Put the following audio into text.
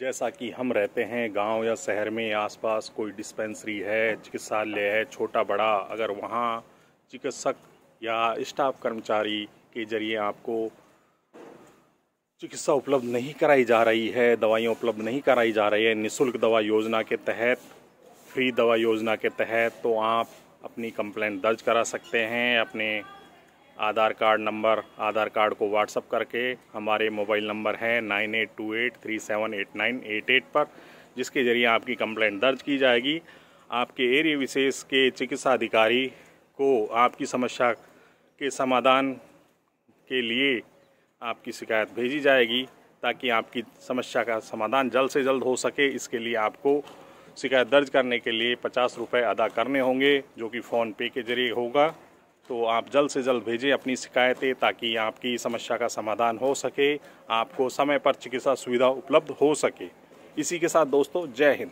जैसा कि हम रहते हैं गांव या शहर में आसपास कोई डिस्पेंसरी है चिकित्सालय है छोटा बड़ा अगर वहाँ चिकित्सक या स्टाफ कर्मचारी के जरिए आपको चिकित्सा उपलब्ध नहीं कराई जा रही है दवाइयाँ उपलब्ध नहीं कराई जा रही है निशुल्क दवा योजना के तहत फ्री दवा योजना के तहत तो आप अपनी कंप्लेंट दर्ज करा सकते हैं अपने Aadhaar card number Aadhaar card को व्हाट्सअप करके हमारे मोबाइल नंबर है nine eight two eight three seven eight nine eight eight पर जिसके ज़रिए आपकी कंप्लेंट दर्ज की जाएगी आपके एरिया विशेष के चिकित्सा अधिकारी को आपकी समस्या के समाधान के लिए आपकी शिकायत भेजी जाएगी ताकि आपकी समस्या का समाधान जल्द से जल्द हो सके इसके लिए आपको शिकायत दर्ज करने के लिए पचास रुपये अदा करने होंगे जो कि फ़ोनपे के ज़रिए होगा तो आप जल्द से जल्द भेजें अपनी शिकायतें ताकि आपकी समस्या का समाधान हो सके आपको समय पर चिकित्सा सुविधा उपलब्ध हो सके इसी के साथ दोस्तों जय हिंद